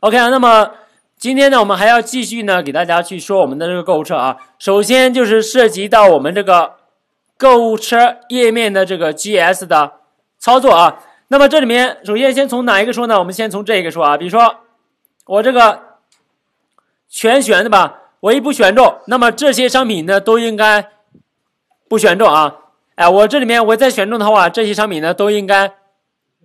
OK，啊，那么今天呢，我们还要继续呢，给大家去说我们的这个购物车啊。首先就是涉及到我们这个购物车页面的这个 GS 的操作啊。那么这里面，首先先从哪一个说呢？我们先从这个说啊。比如说我这个全选的吧，我一不选中，那么这些商品呢都应该不选中啊。哎，我这里面我再选中的话，这些商品呢都应该。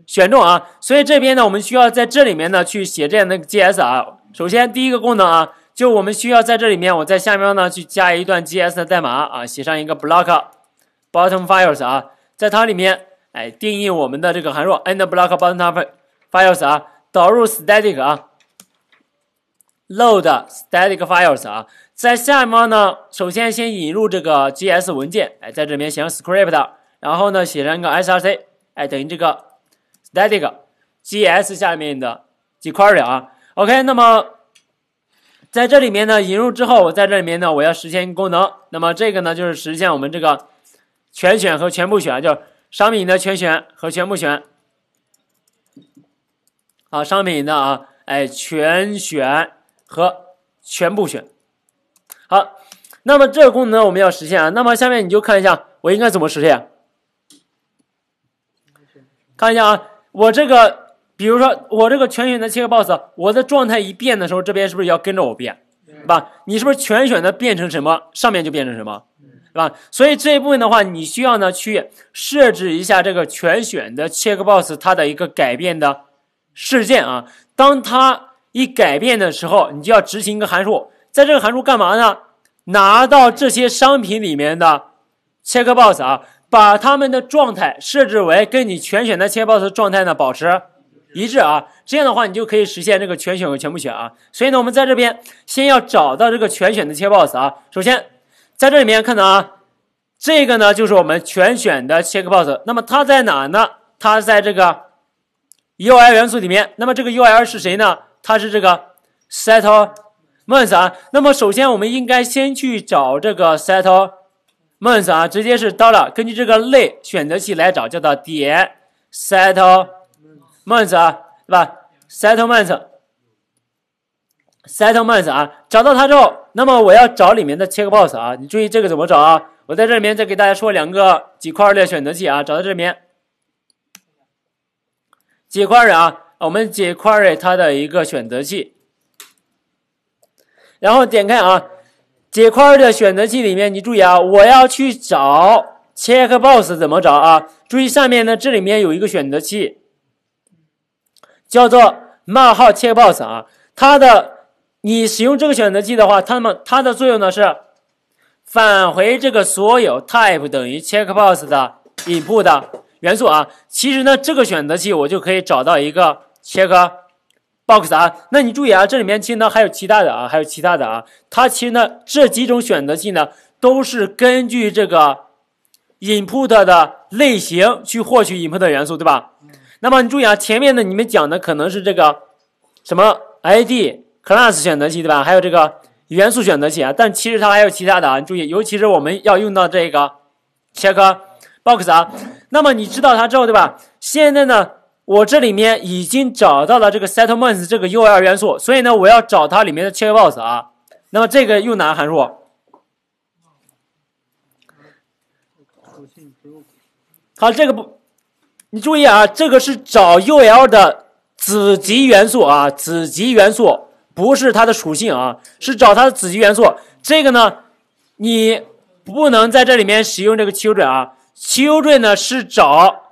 选中啊，所以这边呢，我们需要在这里面呢去写这样的 G S 啊。首先第一个功能啊，就我们需要在这里面，我在下面呢去加一段 G S 的代码啊，写上一个 block bottom files 啊，在它里面哎定义我们的这个函数 end block bottom files 啊，导入 static 啊，load static files 啊，在下面呢，首先先引入这个 G S 文件哎，在这边写上 script，然后呢写上一个 S R C 哎等于这个。t 这个，GS 下面的几块儿了啊。OK，那么在这里面呢，引入之后，我在这里面呢，我要实现一个功能。那么这个呢，就是实现我们这个全选和全部选，就是商品的全选和全部选。好，商品的啊，哎，全选和全部选。好，那么这个功能我们要实现啊。那么下面你就看一下我应该怎么实现，看一下啊。我这个，比如说我这个全选的切割 b o s s 我的状态一变的时候，这边是不是要跟着我变，对吧？你是不是全选的变成什么，上面就变成什么，对吧？所以这一部分的话，你需要呢去设置一下这个全选的切割 b o s s 它的一个改变的事件啊。当它一改变的时候，你就要执行一个函数，在这个函数干嘛呢？拿到这些商品里面的切割 b o s s 啊。把他们的状态设置为跟你全选的切 boss 状态呢保持一致啊，这样的话你就可以实现这个全选和全部选啊。所以呢，我们在这边先要找到这个全选的切 boss 啊。首先在这里面看到啊，这个呢就是我们全选的切 boss，那么它在哪呢？它在这个 ul 元素里面。那么这个 ul 是谁呢？它是这个 set t l e m e n t 啊。那么首先我们应该先去找这个 set t l e months 啊，直接是 dollar，根据这个类选择器来找，叫做点 s e t t l e m o n t h s 啊，对吧 s e t t l e m o n t s s e t t l e m o n t s 啊，找到它之后，那么我要找里面的切个 boss 啊，你注意这个怎么找啊？我在这里面再给大家说两个几块的选择器啊，找到这里面几块的啊，我们几块的它的一个选择器，然后点开啊。这块的选择器里面，你注意啊，我要去找 checkbox 怎么找啊？注意上面呢，这里面有一个选择器，叫做冒号 checkbox 啊。它的你使用这个选择器的话，它们它的作用呢是返回这个所有 type 等于 checkbox 的 input 的元素啊。其实呢，这个选择器我就可以找到一个 checkbox。box 啊，那你注意啊，这里面其实呢还有其他的啊，还有其他的啊。它其实呢这几种选择器呢都是根据这个 input 的类型去获取 input 元素，对吧？那么你注意啊，前面呢你们讲的可能是这个什么 id、class 选择器，对吧？还有这个元素选择器啊，但其实它还有其他的，啊，你注意，尤其是我们要用到这个切割 box 啊。那么你知道它之后，对吧？现在呢？我这里面已经找到了这个 settlements 这个 U L 元素，所以呢，我要找它里面的 checkbox 啊。那么这个用哪个函数？好，这个不，你注意啊，这个是找 U L 的子级元素啊，子级元素不是它的属性啊，是找它的子级元素。这个呢，你不能在这里面使用这个 children 啊，children 呢是找。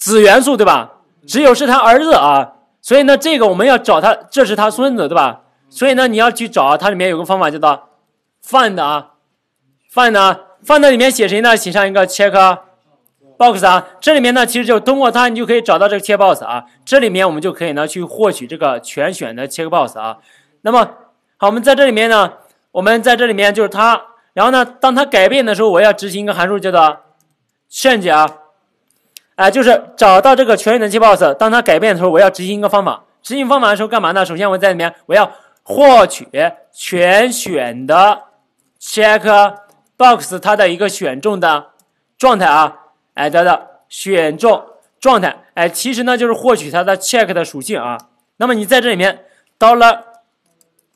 子元素对吧？只有是他儿子啊，所以呢，这个我们要找他，这是他孙子对吧？所以呢，你要去找它里面有个方法叫做 find 啊，find 啊，find 里面写谁呢？写上一个 check box 啊，这里面呢，其实就通过它，你就可以找到这个 check box 啊，这里面我们就可以呢去获取这个全选的 check box 啊。那么好，我们在这里面呢，我们在这里面就是它，然后呢，当它改变的时候，我要执行一个函数叫做 change 啊。哎，就是找到这个全选的 checkbox，当它改变的时候，我要执行一个方法。执行方法的时候干嘛呢？首先我在里面我要获取全选的 checkbox 它的一个选中的状态啊。哎，等等，选中状态。哎，其实呢就是获取它的 check 的属性啊。那么你在这里面到了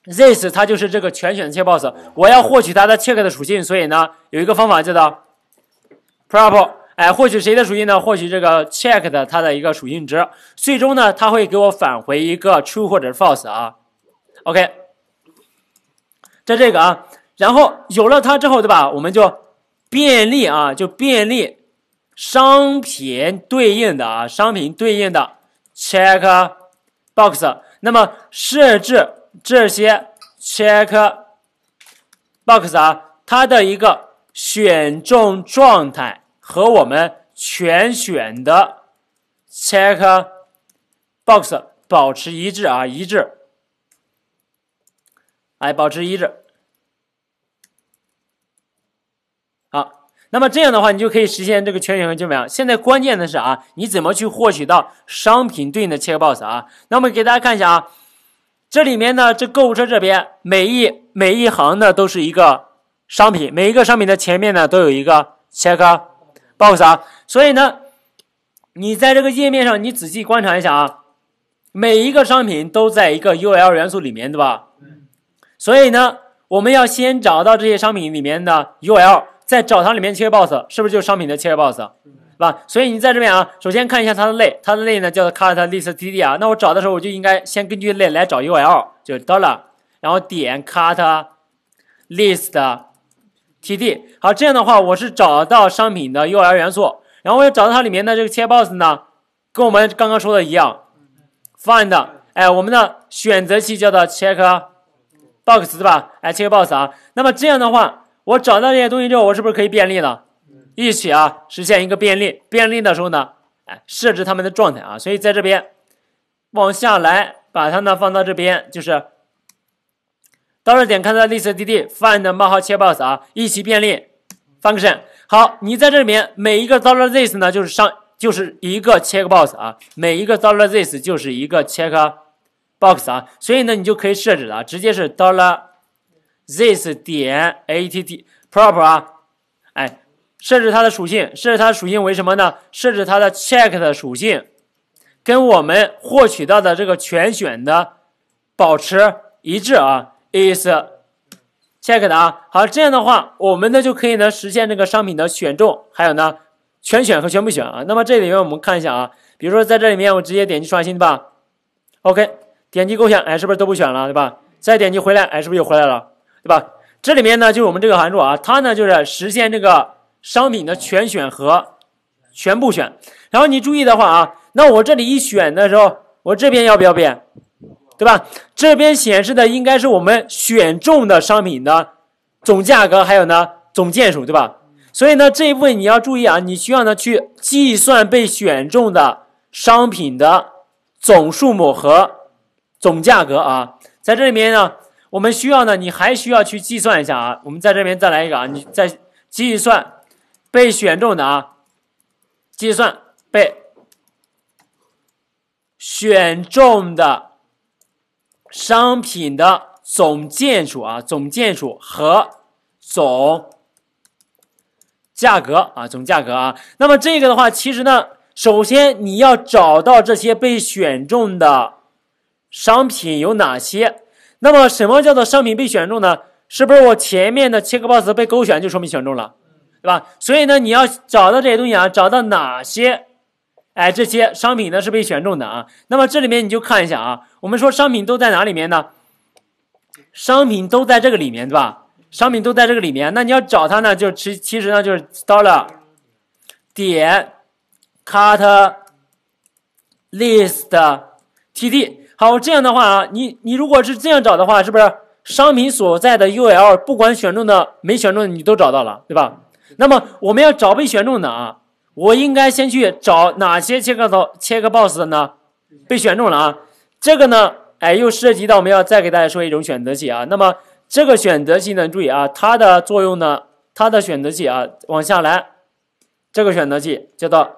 this，它就是这个全选的 checkbox，我要获取它的 check 的属性，所以呢有一个方法叫做 prop。哎，获取谁的属性呢？获取这个 check 的它的一个属性值，最终呢，它会给我返回一个 true 或者 false 啊。OK，在这个啊，然后有了它之后，对吧？我们就便利啊，就便利商品对应的啊，商品对应的 check box，那么设置这些 check box 啊，它的一个选中状态。和我们全选的 check box 保持一致啊，一致，哎，保持一致。好，那么这样的话，你就可以实现这个全选和全不选。现在关键的是啊，你怎么去获取到商品对应的 check box 啊？那么给大家看一下啊，这里面呢，这购物车这边每一每一行呢都是一个商品，每一个商品的前面呢都有一个 check。boss 啊，所以呢，你在这个页面上，你仔细观察一下啊，每一个商品都在一个 ul 元素里面，对吧？所以呢，我们要先找到这些商品里面的 ul，在找它里面切 boss，是不是就是商品的切 boss？是吧？所以你在这边啊，首先看一下它的类，它的类呢叫 c u t list td 啊。那我找的时候，我就应该先根据类来找 ul 就得了，然后点 c u t list。td 好这样的话，我是找到商品的幼儿元素，然后我要找到它里面的这个 check box 呢，跟我们刚刚说的一样，find，哎，我们的选择器叫做 check box 对吧？哎，check box 啊，那么这样的话，我找到这些东西之后，我是不是可以便利了？一起啊，实现一个便利，便利的时候呢，哎，设置它们的状态啊，所以在这边往下来，把它呢放到这边就是。点看到 this.dd find 冒号 check box 啊，一起便利 function 好，你在这里面每一个 this 呢，就是上就是一个 check box 啊，每一个 this 就是一个 check box 啊，所以呢，你就可以设置了，直接是 this 点 a t d prop e r 啊，哎，设置它的属性，设置它的属性为什么呢？设置它的 check 的属性，跟我们获取到的这个全选的保持一致啊。is check 的啊，好这样的话，我们呢就可以呢实现这个商品的选中，还有呢全选和全部选啊。那么这里面我们看一下啊，比如说在这里面我直接点击刷新吧，OK，点击勾选，哎，是不是都不选了，对吧？再点击回来，哎，是不是又回来了，对吧？这里面呢就是我们这个函数啊，它呢就是实现这个商品的全选和全部选。然后你注意的话啊，那我这里一选的时候，我这边要不要变，对吧？这边显示的应该是我们选中的商品的总价格，还有呢总件数，对吧？所以呢这一部分你要注意啊，你需要呢去计算被选中的商品的总数目和总价格啊。在这里面呢，我们需要呢你还需要去计算一下啊。我们在这边再来一个啊，你再计算被选中的啊，计算被选中的。商品的总件数啊，总件数和总价格啊，总价格啊。那么这个的话，其实呢，首先你要找到这些被选中的商品有哪些。那么什么叫做商品被选中呢？是不是我前面的切割 boss 被勾选就说明选中了，对吧？所以呢，你要找到这些东西啊，找到哪些？哎，这些商品呢是被选中的啊。那么这里面你就看一下啊。我们说商品都在哪里面呢？商品都在这个里面，对吧？商品都在这个里面。那你要找它呢，就其其实呢就是 d o 点 cart list td。好，这样的话啊，你你如果是这样找的话，是不是商品所在的 ul 不管选中的没选中的你都找到了，对吧？那么我们要找被选中的啊。我应该先去找哪些切割头、切割 boss 的呢？被选中了啊！这个呢，哎，又涉及到我们要再给大家说一种选择器啊。那么这个选择器呢，注意啊，它的作用呢，它的选择器啊，往下来，这个选择器叫做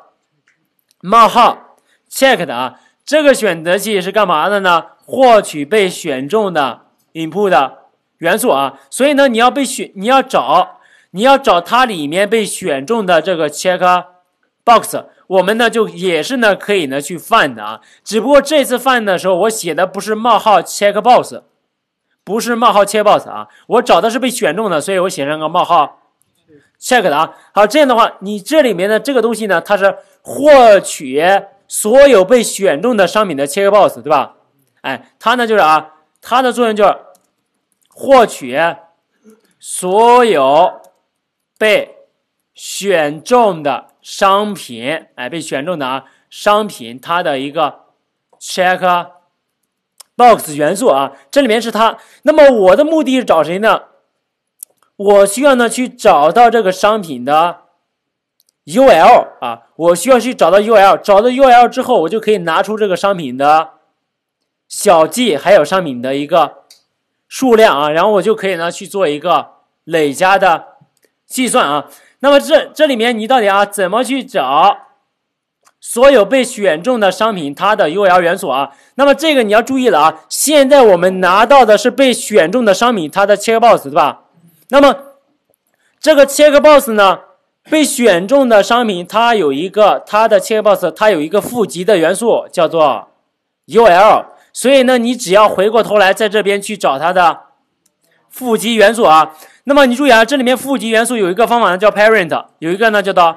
冒号 check 的啊。这个选择器是干嘛的呢？获取被选中的 input 元素啊。所以呢，你要被选，你要找，你要找它里面被选中的这个切割。box，我们呢就也是呢可以呢去 find 啊，只不过这次 find 的时候我写的不是冒号 check box，不是冒号 check box 啊，我找的是被选中的，所以我写上个冒号 check 的啊，好这样的话，你这里面的这个东西呢，它是获取所有被选中的商品的 check box，对吧？哎，它呢就是啊，它的作用就是获取所有被选中的商品，哎，被选中的啊，商品它的一个 check box 元素啊，这里面是它。那么我的目的是找谁呢？我需要呢去找到这个商品的 U L 啊，我需要去找到 U L，找到 U L 之后，我就可以拿出这个商品的小计，还有商品的一个数量啊，然后我就可以呢去做一个累加的计算啊。那么这这里面你到底啊怎么去找所有被选中的商品它的 U L 元素啊？那么这个你要注意了啊！现在我们拿到的是被选中的商品它的切 k box 对吧？那么这个切 k box 呢，被选中的商品它有一个它的切 k box，它有一个负极的元素叫做 U L，所以呢，你只要回过头来在这边去找它的。父级元素啊，那么你注意啊，这里面父级元素有一个方法呢，叫 parent，有一个呢叫做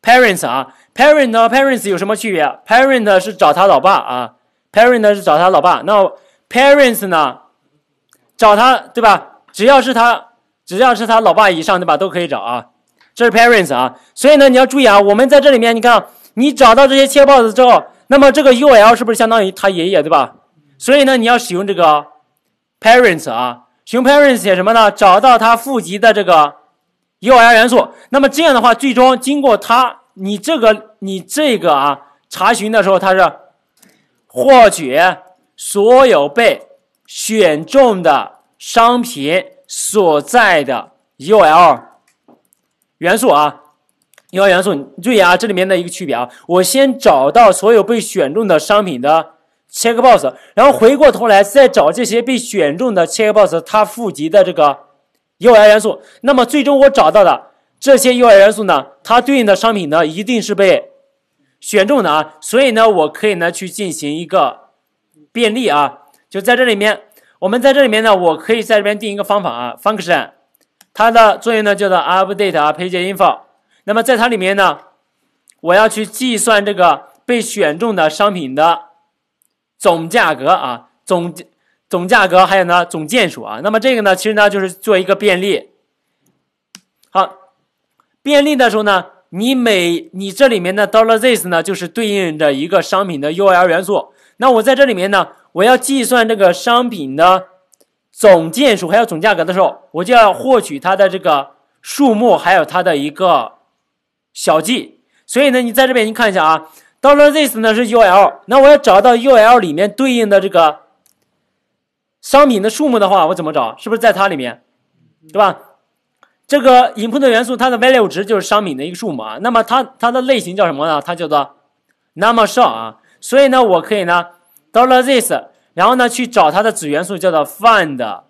parents 啊，parent 和 parents 有什么区别？parent 是找他老爸啊，parent 是找他老爸，那 parents 呢，找他对吧？只要是他，只要是他老爸以上对吧，都可以找啊，这是 parents 啊。所以呢，你要注意啊，我们在这里面，你看你找到这些切报子之后，那么这个 ul 是不是相当于他爷爷对吧？所以呢，你要使用这个 parents 啊。p u i r y s e l e t s 写什么呢？找到它负极的这个 ul 元素。那么这样的话，最终经过它，你这个你这个啊查询的时候，它是获取所有被选中的商品所在的 ul 元素啊，ul 元素。注意啊，这里面的一个区别啊，我先找到所有被选中的商品的。切 k boss，然后回过头来再找这些被选中的切 k boss，它负极的这个 UI 元素。那么最终我找到的这些 UI 元素呢，它对应的商品呢，一定是被选中的啊。所以呢，我可以呢去进行一个便利啊。就在这里面，我们在这里面呢，我可以在这边定一个方法啊，function，它的作用呢叫做 update 啊 page info。那么在它里面呢，我要去计算这个被选中的商品的。总价格啊，总总价格还有呢，总件数啊。那么这个呢，其实呢就是做一个便利。好，便利的时候呢，你每你这里面的 dollar this 呢，就是对应着一个商品的 U L 元素。那我在这里面呢，我要计算这个商品的总件数还有总价格的时候，我就要获取它的这个数目还有它的一个小计。所以呢，你在这边你看一下啊。dollar this 呢是 ul，那我要找到 ul 里面对应的这个商品的数目的话，我怎么找？是不是在它里面，对吧？这个 input 元素它的 value 值就是商品的一个数目啊。那么它它的类型叫什么呢？它叫做 number s h 啊。所以呢，我可以呢 dollar this，然后呢去找它的子元素叫做 find，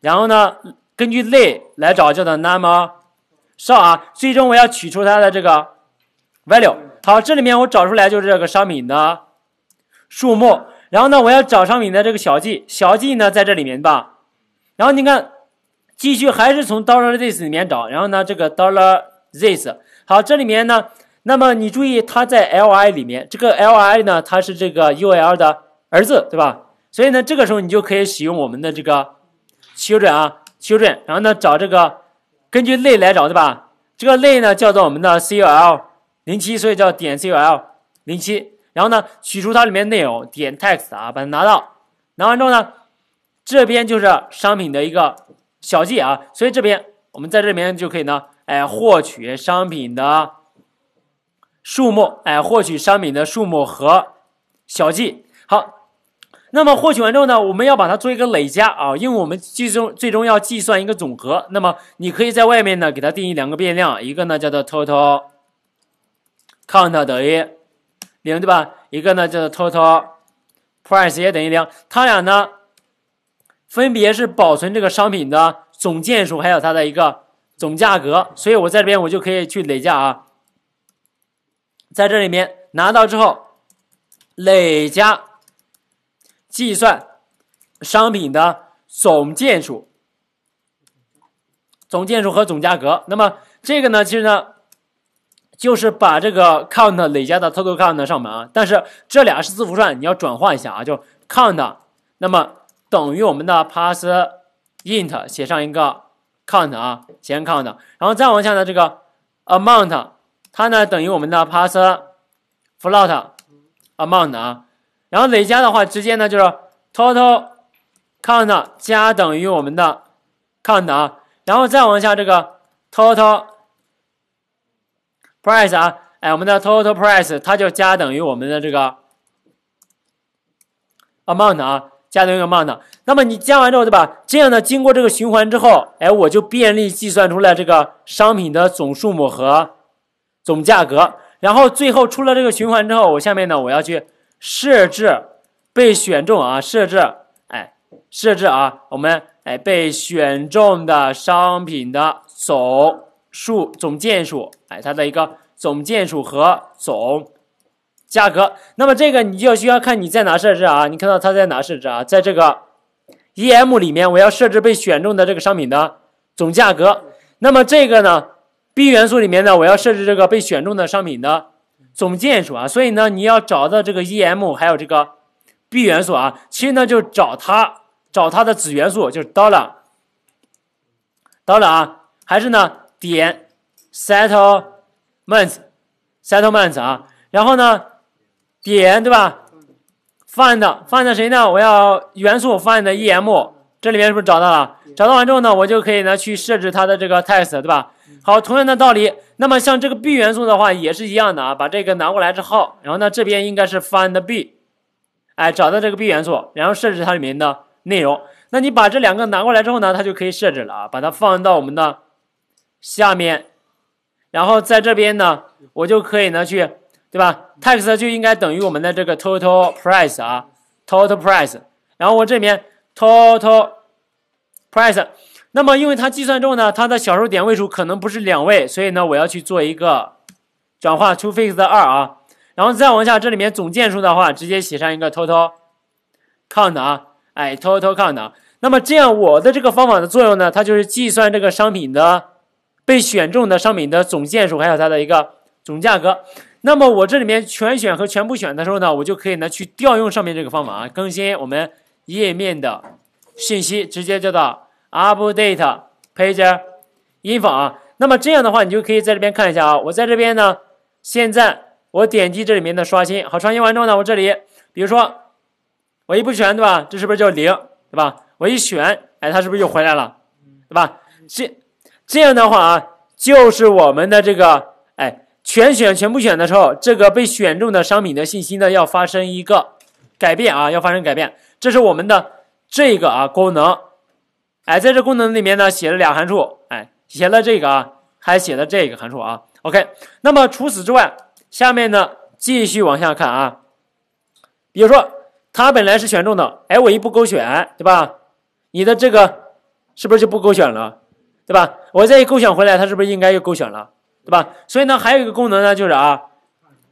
然后呢根据类来找叫做 number s h 啊。最终我要取出它的这个 value。好，这里面我找出来就是这个商品的数目，然后呢，我要找商品的这个小计，小计呢在这里面吧。然后你看，继续还是从 dollar this 里面找，然后呢，这个 dollar this 好，这里面呢，那么你注意它在 li 里面，这个 li 呢，它是这个 ul 的儿子，对吧？所以呢，这个时候你就可以使用我们的这个 children 啊，children，然后呢，找这个根据类来找，对吧？这个类呢叫做我们的 col。零七，所以叫点 c o l 零七，然后呢，取出它里面内容，点 text 啊，把它拿到，拿完之后呢，这边就是商品的一个小计啊，所以这边我们在这边就可以呢，哎，获取商品的数目，哎，获取商品的数目和小计。好，那么获取完之后呢，我们要把它做一个累加啊，因为我们最终最终要计算一个总和。那么你可以在外面呢，给它定义两个变量，一个呢叫做 total。count 等于零对吧？一个呢叫做 total price 也等于零，它俩呢分别是保存这个商品的总件数，还有它的一个总价格，所以我在这边我就可以去累加啊，在这里面拿到之后累加计算商品的总件数、总件数和总价格。那么这个呢，其实呢。就是把这个 count 累加到 total count 上面啊，但是这俩是字符串，你要转换一下啊，就 count，那么等于我们的 pass int 写上一个 count 啊，上 count，然后再往下呢，这个 amount 它呢等于我们的 pass float amount 啊，然后累加的话，直接呢就是 total count 加等于我们的 count 啊，然后再往下这个 total Price 啊，哎，我们的 Total Price 它就加等于我们的这个 Amount 啊，加等于 Amount。那么你加完之后，对吧？这样呢，经过这个循环之后，哎，我就便利计算出来这个商品的总数目和总价格。然后最后出了这个循环之后，我下面呢，我要去设置被选中啊，设置，哎，设置啊，我们哎被选中的商品的总。数总件数，哎，它的一个总件数和总价格，那么这个你就需要看你在哪设置啊？你看到它在哪设置啊？在这个 E M 里面，我要设置被选中的这个商品的总价格。那么这个呢，B 元素里面呢，我要设置这个被选中的商品的总件数啊。所以呢，你要找到这个 E M，还有这个 B 元素啊。其实呢，就找它，找它的子元素，就是 dollar，dollar 啊。还是呢？点 settlements settlements 啊，然后呢，点对吧？find find 谁呢？我要元素 find em，这里面是不是找到了？找到完之后呢，我就可以呢去设置它的这个 text 对吧？好，同样的道理，那么像这个 b 元素的话也是一样的啊，把这个拿过来之后，然后呢这边应该是 find b，哎，找到这个 b 元素，然后设置它里面的内容。那你把这两个拿过来之后呢，它就可以设置了啊，把它放到我们的。下面，然后在这边呢，我就可以呢去，对吧？tax 就应该等于我们的这个 total price 啊，total price。然后我这边 total price，那么因为它计算之后呢，它的小数点位数可能不是两位，所以呢，我要去做一个转化 to fixed 二啊。然后再往下，这里面总件数的话，直接写上一个 total count 啊，哎，total count。那么这样我的这个方法的作用呢，它就是计算这个商品的。被选中的商品的总件数还有它的一个总价格，那么我这里面全选和全部选的时候呢，我就可以呢去调用上面这个方法啊，更新我们页面的信息，直接叫做 update page info 啊。那么这样的话，你就可以在这边看一下啊。我在这边呢，现在我点击这里面的刷新，好，刷新完之后呢，我这里比如说我一不选对吧，这是不是叫零对吧？我一选，哎，它是不是又回来了，对吧？这。这样的话啊，就是我们的这个哎，全选全部选的时候，这个被选中的商品的信息呢，要发生一个改变啊，要发生改变。这是我们的这个啊功能，哎，在这功能里面呢，写了俩函数，哎，写了这个啊，还写了这个函数啊。OK，那么除此之外，下面呢继续往下看啊，比如说它本来是选中的，哎，我一不勾选，对吧？你的这个是不是就不勾选了？对吧？我再一勾选回来，它是不是应该又勾选了，对吧？所以呢，还有一个功能呢，就是啊，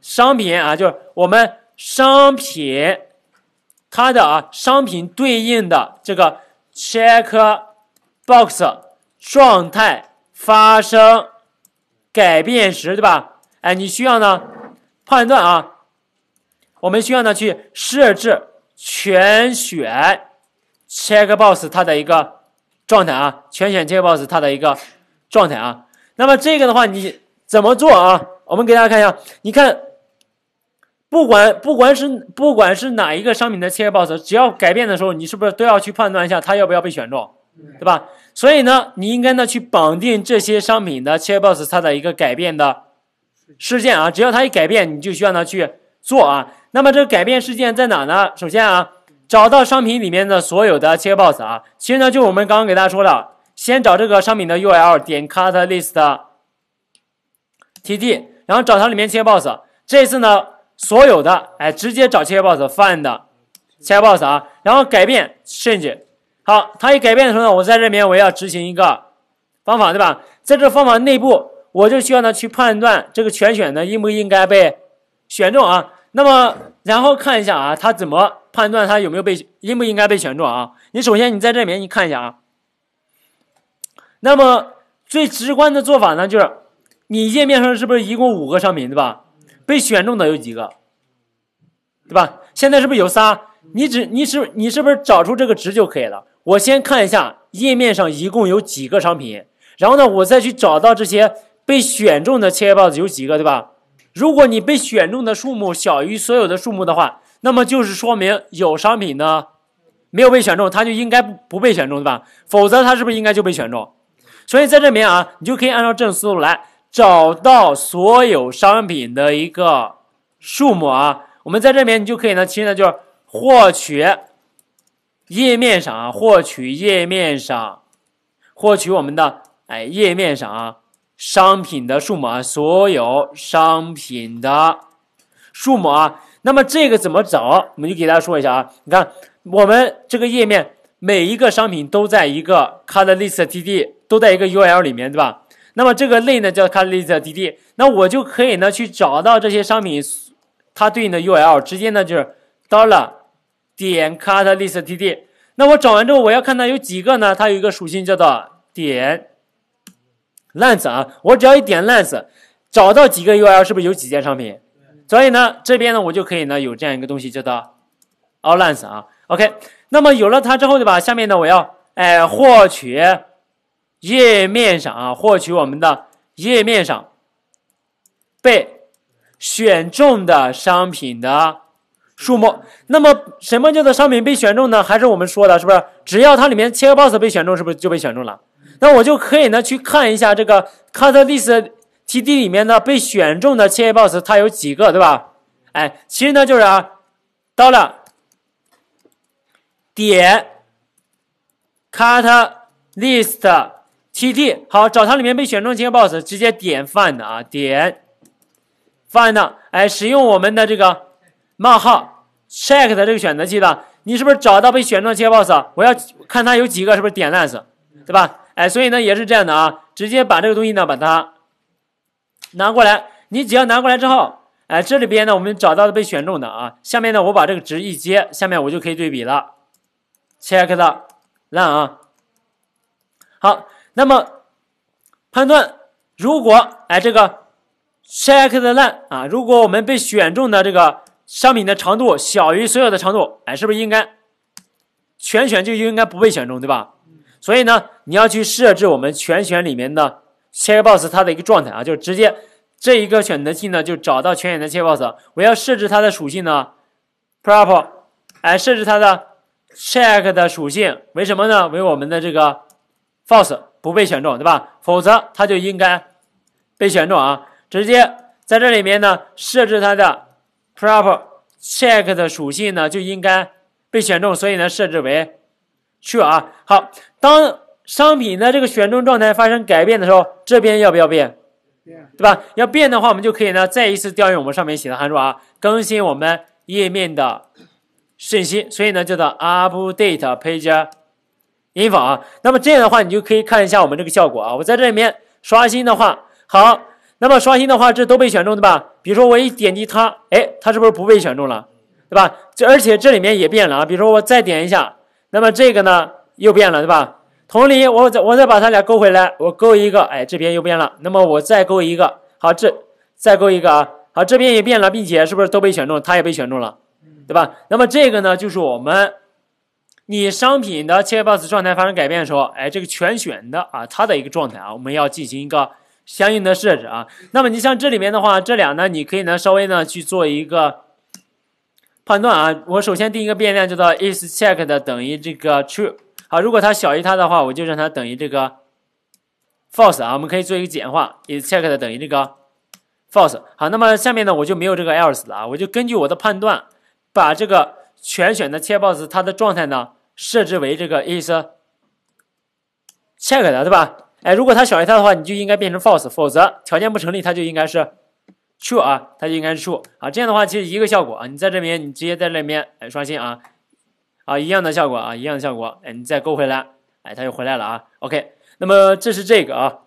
商品啊，就是我们商品它的啊，商品对应的这个 checkbox 状态发生改变时，对吧？哎，你需要呢判断啊，我们需要呢去设置全选 checkbox 它的一个。状态啊，全选 c h b o s 它的一个状态啊。那么这个的话，你怎么做啊？我们给大家看一下，你看，不管不管是不管是哪一个商品的 c h b o s 只要改变的时候，你是不是都要去判断一下它要不要被选中，对吧？所以呢，你应该呢去绑定这些商品的 c h b o s 它的一个改变的事件啊。只要它一改变，你就需要呢去做啊。那么这个改变事件在哪呢？首先啊。找到商品里面的所有的切 box 啊，其实呢，就我们刚刚给大家说了，先找这个商品的 ul 点 cut list td，然后找它里面切 box。这一次呢，所有的哎，直接找切 box find 切 box 啊，然后改变 change。好，它一改变的时候呢，我在这边我要执行一个方法，对吧？在这方法内部，我就需要呢去判断这个全选呢应不应该被选中啊。那么，然后看一下啊，它怎么？判断它有没有被应不应该被选中啊？你首先你在这里面你看一下啊。那么最直观的做法呢，就是你页面上是不是一共五个商品，对吧？被选中的有几个，对吧？现在是不是有仨？你只你是你是不是找出这个值就可以了？我先看一下页面上一共有几个商品，然后呢，我再去找到这些被选中的切片报子有几个，对吧？如果你被选中的数目小于所有的数目的话。那么就是说明有商品呢，没有被选中，它就应该不不被选中，对吧？否则它是不是应该就被选中？所以在这面啊，你就可以按照这种思路来找到所有商品的一个数目啊。我们在这边你就可以呢，其实呢就是获取页面上啊，获取页面上，获取我们的哎页面上啊商品的数目啊，所有商品的数目啊。那么这个怎么找？我们就给大家说一下啊。你看，我们这个页面每一个商品都在一个 c a r list td 都在一个 ul 里面，对吧？那么这个类呢叫 c a r list td，那我就可以呢去找到这些商品，它对应的 ul 直接呢就是 dollar 点 c a r list td。那我找完之后，我要看它有几个呢？它有一个属性叫做点 length 啊，我只要一点 length，找到几个 ul，是不是有几件商品？所以呢，这边呢，我就可以呢有这样一个东西叫做 all lines 啊，OK。那么有了它之后，对吧？下面呢，我要哎获取页面上啊，获取我们的页面上被选中的商品的数目。那么什么叫做商品被选中呢？还是我们说的，是不是只要它里面 checkbox 被选中，是不是就被选中了？那我就可以呢去看一下这个 c u t list。T D 里面呢，被选中的切 A boss 它有几个，对吧？哎，其实呢就是啊，到了点 cut list T D 好，找它里面被选中切 A boss，直接点 find 啊，点 find 哎，使用我们的这个冒号 check 的这个选择器的，你是不是找到被选中切 A boss？我要看它有几个，是不是点 length，对吧？哎，所以呢也是这样的啊，直接把这个东西呢把它。拿过来，你只要拿过来之后，哎，这里边呢，我们找到的被选中的啊，下面呢，我把这个值一接，下面我就可以对比了。check the l n 啊，好，那么判断如果哎这个 check the l n 啊，如果我们被选中的这个商品的长度小于所有的长度，哎，是不是应该全选就应该不被选中，对吧？所以呢，你要去设置我们全选里面的。Check box 它的一个状态啊，就直接这一个选择器呢，就找到全选的 Check box，我要设置它的属性呢，prop，哎，设置它的 check 的属性为什么呢？为我们的这个 false，不被选中，对吧？否则它就应该被选中啊。直接在这里面呢，设置它的 prop check 的属性呢，就应该被选中，所以呢，设置为 true 啊。好，当商品在这个选中状态发生改变的时候，这边要不要变？变，对吧？要变的话，我们就可以呢再一次调用我们上面写的函数啊，更新我们页面的信息。所以呢，叫做 update page info 啊。那么这样的话，你就可以看一下我们这个效果啊。我在这里面刷新的话，好，那么刷新的话，这都被选中，对吧？比如说我一点击它，哎，它是不是不被选中了，对吧？这而且这里面也变了啊。比如说我再点一下，那么这个呢又变了，对吧？同理，我再我再把它俩勾回来，我勾一个，哎，这边又变了。那么我再勾一个，好，这再勾一个啊，好，这边也变了，并且是不是都被选中？它也被选中了，对吧？那么这个呢，就是我们你商品的切 b o x 状态发生改变的时候，哎，这个全选的啊，它的一个状态啊，我们要进行一个相应的设置啊。那么你像这里面的话，这俩呢，你可以呢稍微呢去做一个判断啊。我首先定一个变量叫做 is checked 等于这个 true。好，如果它小于它的话，我就让它等于这个 false 啊。我们可以做一个简化，is checked 等于这个 false。好，那么下面呢，我就没有这个 else 了啊。我就根据我的判断，把这个全选的 checkbox 它的状态呢设置为这个 is checked，对吧？哎，如果它小于它的话，你就应该变成 false，否则条件不成立，它就应该是 true 啊，它就应该是 true 啊。这样的话，其实一个效果啊。你在这边，你直接在这边哎刷新啊。啊，一样的效果啊，一样的效果。哎，你再勾回来，哎，它又回来了啊。OK，那么这是这个啊。